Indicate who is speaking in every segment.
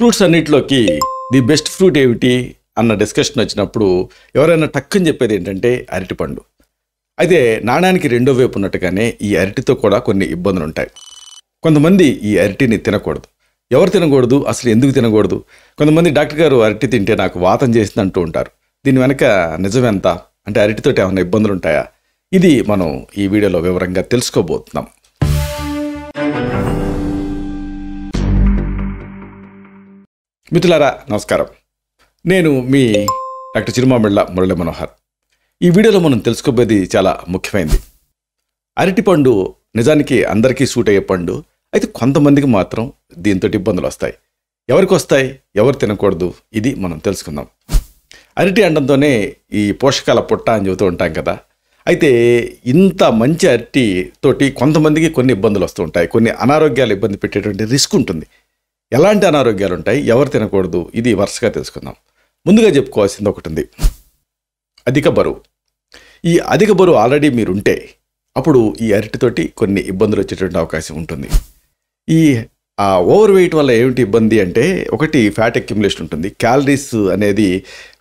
Speaker 1: fruits అన్నిటిలోకి the best fruit ఏమిటి అన్న డిస్కషన్ వచ్చినప్పుడు ఎవరైనా టక్కుని చెప్పేది ఏంటంటే అరటిపండు అయితే నాణానికి రెండో వైపు ఉన్నట్టుగానే ఈ అరటితో కూడా కొన్ని ఇబ్బందులు ఉంటాయి కొంతమంది ఈ అరటిని తినకూడదు ఎవరు తినకూడదు అసలు ఎందుకు తినకూడదు కొంతమంది డాక్టర్ గారు అరటి తింటే నాకు వాతం చేసింది అంటూ ఉంటారు దీని వెనక నిజమెంత అంటే అరటితోటి ఏమైనా ఇబ్బందులు ఉంటాయా ఇది మనం ఈ వీడియోలో వివరంగా తెలుసుకోబోతున్నాం మిత్రులారా నమస్కారం నేను మీ డాక్టర్ చిరుమామిళ్ళ మురళి మనోహర్ ఈ వీడియోలో మనం తెలుసుకోబోయేది చాలా ముఖ్యమైనది అరటిపండు నిజానికి అందరికీ సూట్ అయ్యే పండు అయితే కొంతమందికి మాత్రం దీంతో ఇబ్బందులు వస్తాయి ఎవరికి వస్తాయి ఎవరు తినకూడదు ఇది మనం తెలుసుకుందాం అరటి అండంతోనే ఈ పోషకాల పుట్ట అని చెబుతూ ఉంటాం కదా అయితే ఇంత మంచి అరటి తోటి కొంతమందికి కొన్ని ఇబ్బందులు వస్తూ ఉంటాయి కొన్ని అనారోగ్యాలు ఇబ్బంది పెట్టేటువంటి రిస్క్ ఉంటుంది ఎలాంటి అనారోగ్యాలు ఉంటాయి ఎవరు తినకూడదు ఇది వరుసగా తెలుసుకుందాం ముందుగా చెప్పుకోవాల్సింది ఒకటి ఉంది అధిక బరువు ఈ అధిక బరువు ఆల్రెడీ మీరుంటే అప్పుడు ఈ అరటితోటి కొన్ని ఇబ్బందులు వచ్చేటువంటి అవకాశం ఉంటుంది ఈ ఆ ఓవర్ వెయిట్ వల్ల ఏమిటి ఇబ్బంది అంటే ఒకటి ఫ్యాట్ అక్యుములేషన్ ఉంటుంది క్యాలరీస్ అనేది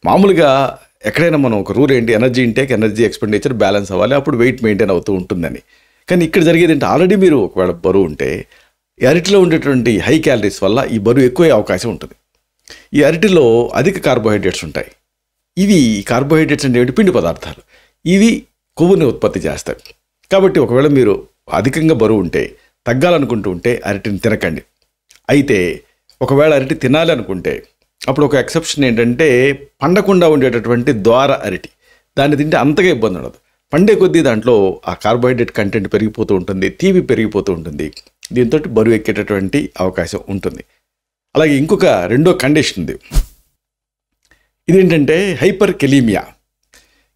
Speaker 1: మామూలుగా ఎక్కడైనా మనం ఒక రూల్ ఏంటి energy intake energy expenditure balance అవ్వాలి అప్పుడు వెయిట్ మెయింటైన్ అవుతూ ఉంటుందని కానీ ఇక్కడ జరిగేది అంటే ఆల్రెడీ మీరు ఒకవేళ బరువు ఉంటే అరటిలో ఉండేటువంటి హై క్యాలరీస్ వల్ల ఈ బరువు ఎక్కువే అవకాశం ఉంటుంది ఈ అరటిలో అధిక కార్బోహైడ్రేట్స్ ఉంటాయి ఇవి కార్బోహైడ్రేట్స్ అంటే పిండి పదార్థాలు ఇవి కొవ్వుని ఉత్పత్తి చేస్తాయి కాబట్టి ఒకవేళ మీరు అధికంగా బరువు ఉంటే తగ్గాలనుకుంటూ ఉంటే అరటిని తినకండి అయితే ఒకవేళ అరటి తినాలి అనుకుంటే అప్పుడు ఒక ఎక్సెప్షన్ ఏంటంటే పండకుండా ఉండేటటువంటి ద్వార అరటి దాన్ని తింటే అంతగా ఇబ్బంది ఉండదు పండే కొద్దీ దాంట్లో ఆ కార్బోహైడ్రేట్ కంటెంట్ పెరిగిపోతూ ఉంటుంది తీపి పెరిగిపోతూ ఉంటుంది దీంతో బరువు ఎక్కేటటువంటి అవకాశం ఉంటుంది అలాగే ఇంకొక రెండో కండిషన్ ఉంది ఇదేంటంటే హైపర్ కెలీమియా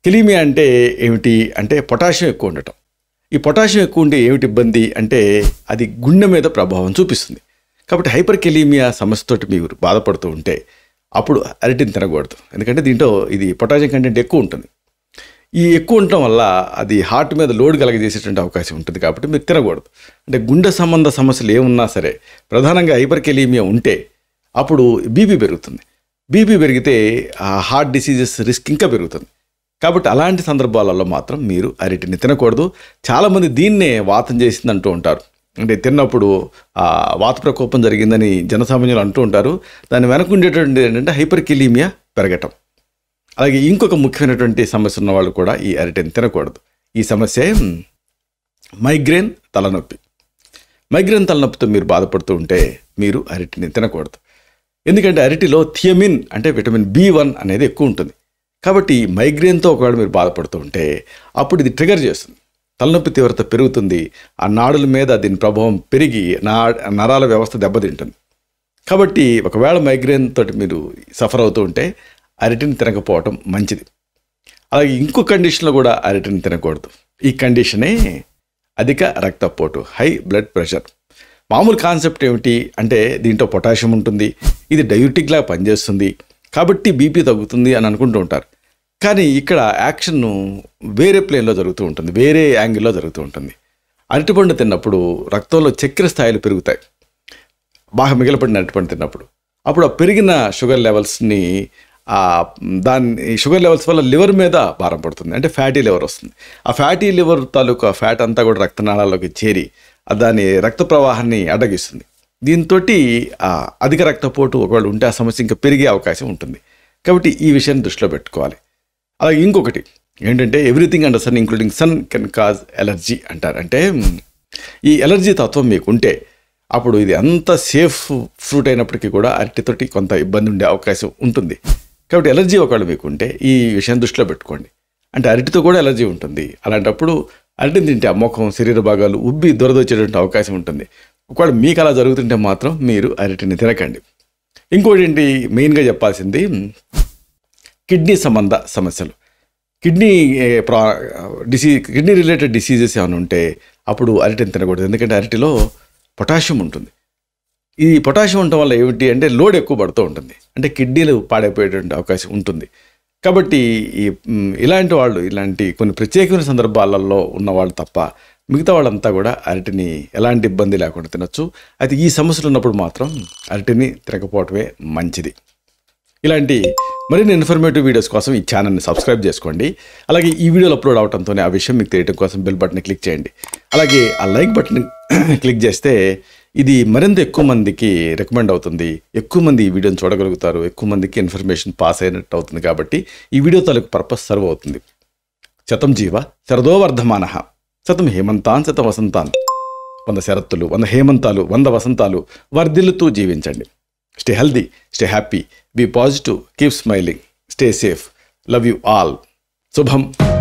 Speaker 1: కెలీమియా అంటే ఏమిటి అంటే పొటాషియం ఎక్కువ ఉండటం ఈ పొటాషియం ఎక్కువ ఉంటే ఏమిటి ఇబ్బంది అంటే అది గుండె మీద ప్రభావం చూపిస్తుంది కాబట్టి హైపర్ కెలీమియా సమస్యతోటి మీరు బాధపడుతూ ఉంటే అప్పుడు అరటిని తినకూడదు ఎందుకంటే దీంట్లో ఇది పొటాషియం కంటెంట్ ఎక్కువ ఉంటుంది ఈ ఎక్కువ ఉండటం వల్ల అది హార్ట్ మీద లోడ్ కలగజేసేటువంటి అవకాశం ఉంటుంది కాబట్టి మీరు తినకూడదు అంటే గుండె సంబంధ సమస్యలు ఏమున్నా సరే ప్రధానంగా హైపర్కెలీమియా ఉంటే అప్పుడు బీపీ పెరుగుతుంది బీపీ పెరిగితే హార్ట్ డిసీజెస్ రిస్క్ ఇంకా పెరుగుతుంది కాబట్టి అలాంటి సందర్భాలలో మాత్రం మీరు అరటిని తినకూడదు చాలామంది దీన్నే వాతం చేసింది అంటూ ఉంటారు అంటే తిన్నప్పుడు వాత ప్రకోపం జరిగిందని జనసామాన్యులు అంటూ ఉంటారు దాని వెనక ఉండేటువంటి ఏంటంటే హైపర్కెలీమియా పెరగటం అలాగే ఇంకొక ముఖ్యమైనటువంటి సమస్య ఉన్న వాళ్ళు కూడా ఈ అరటిని తినకూడదు ఈ సమస్య మైగ్రేన్ తలనొప్పి మైగ్రేన్ తలనొప్పితో మీరు బాధపడుతూ ఉంటే మీరు అరటిని తినకూడదు ఎందుకంటే అరటిలో థియమిన్ అంటే విటమిన్ బి వన్ అనేది ఎక్కువ ఉంటుంది కాబట్టి మైగ్రేన్తో ఒకవేళ మీరు బాధపడుతూ ఉంటే అప్పుడు ఇది ట్రిగర్ చేస్తుంది తలనొప్పి తీవ్రత పెరుగుతుంది ఆ నాడుల మీద దీని ప్రభావం పెరిగి నా నరాల వ్యవస్థ దెబ్బతింటుంది కాబట్టి ఒకవేళ మైగ్రేన్ తోటి మీరు సఫర్ అవుతూ ఉంటే అరటిని తినకపోవటం మంచిది అలాగే ఇంకో కండిషన్లో కూడా అరటిని తినకూడదు ఈ కండిషనే అధిక రక్తపోటు హై బ్లడ్ ప్రెషర్ మామూలు కాన్సెప్ట్ ఏమిటి అంటే దీంట్లో పొటాషియం ఉంటుంది ఇది డయూటిక్లా పనిచేస్తుంది కాబట్టి బీపీ తగ్గుతుంది అని అనుకుంటూ ఉంటారు కానీ ఇక్కడ యాక్షన్ను వేరే ప్లేన్లో జరుగుతూ ఉంటుంది వేరే యాంగిల్లో జరుగుతూ ఉంటుంది అరటిపండు తిన్నప్పుడు రక్తంలో చక్కెర స్థాయిలు పెరుగుతాయి బాగా మిగిలిపడిన అరటిపండు తిన్నప్పుడు అప్పుడు ఆ పెరిగిన షుగర్ లెవెల్స్ని దాన్ని షుగర్ లెవెల్స్ వల్ల లివర్ మీద భారం పడుతుంది అంటే ఫ్యాటీ లివర్ వస్తుంది ఆ ఫ్యాటీ లివర్ తాలూకా ఫ్యాట్ అంతా కూడా రక్తనాళాల్లోకి చేరి దాని రక్త ప్రవాహాన్ని అడ్డగిస్తుంది దీంతో అధిక రక్తపోటు ఒకవేళ ఉంటే ఆ సమస్య ఇంకా పెరిగే అవకాశం ఉంటుంది కాబట్టి ఈ విషయాన్ని దృష్టిలో పెట్టుకోవాలి అలాగే ఇంకొకటి ఏంటంటే everything under sun including sun can cause allergy అంటారు అంటే ఈ ఎలర్జీ తత్వం మీకు ఉంటే అప్పుడు ఇది అంత సేఫ్ ఫ్రూట్ అయినప్పటికీ కూడా అరటితోటి కొంత ఇబ్బంది ఉండే అవకాశం ఉంటుంది కాబట్టి ఎలర్జీ ఒకవేళ మీకు ఉంటే ఈ విషయం దృష్టిలో పెట్టుకోండి అంటే అరటితో కూడా ఎలర్జీ ఉంటుంది అలాంటప్పుడు అరటిని తింటే ఆ ముఖం శరీర భాగాలు ఉబ్బి వచ్చేటువంటి అవకాశం ఉంటుంది ఒకవేళ మీకు అలా జరుగుతుంటే మాత్రం మీరు అరటిని తినకండి ఇంకోటి ఏంటి మెయిన్గా చెప్పాల్సింది కిడ్నీ సంబంధ సమస్యలు కిడ్నీ ప్రా డిసీ కిడ్నీ రిలేటెడ్ డిసీజెస్ ఏమైనా ఉంటే అప్పుడు అరటిని తినకూడదు ఎందుకంటే అరటిలో పొటాషియం ఉంటుంది ఇది పొటాషియం ఉండటం వల్ల ఏమిటి అంటే లోడ్ ఎక్కువ పడుతూ ఉంటుంది అంటే కిడ్నీలు పాడైపోయేటువంటి అవకాశం ఉంటుంది కాబట్టి ఈ ఇలాంటి వాళ్ళు ఇలాంటి కొన్ని ప్రత్యేకమైన సందర్భాలలో ఉన్నవాళ్ళు తప్ప మిగతా వాళ్ళంతా కూడా అరటిని ఎలాంటి ఇబ్బంది లేకుండా తినచ్చు అయితే ఈ సమస్యలు ఉన్నప్పుడు మాత్రం అరటిని తినకపోవటమే మంచిది ఇలాంటి మరిన్ని ఇన్ఫర్మేటివ్ వీడియోస్ కోసం ఈ ఛానల్ని సబ్స్క్రైబ్ చేసుకోండి అలాగే ఈ వీడియోలు అప్లోడ్ అవడంతోనే ఆ విషయం మీకు తెలియడం కోసం బెల్ బటన్ క్లిక్ చేయండి అలాగే ఆ లైక్ బటన్ క్లిక్ చేస్తే ఇది మరింత ఎక్కువ మందికి రికమెండ్ అవుతుంది ఎక్కువ మంది ఈ వీడియోని చూడగలుగుతారు ఎక్కువ మందికి ఇన్ఫర్మేషన్ పాస్ అయినట్టు అవుతుంది కాబట్టి ఈ వీడియో తాలూకు పర్పస్ సర్వ్ అవుతుంది శతం జీవ శరదో వర్ధమాన శతం హేమంతాన్ శత వసంతాన్ వంద శరత్తులు వంద హేమంతాలు వంద వసంతాలు వర్ధిల్లుతూ జీవించండి stay healthy stay happy be positive keep smiling stay safe love you all శుభం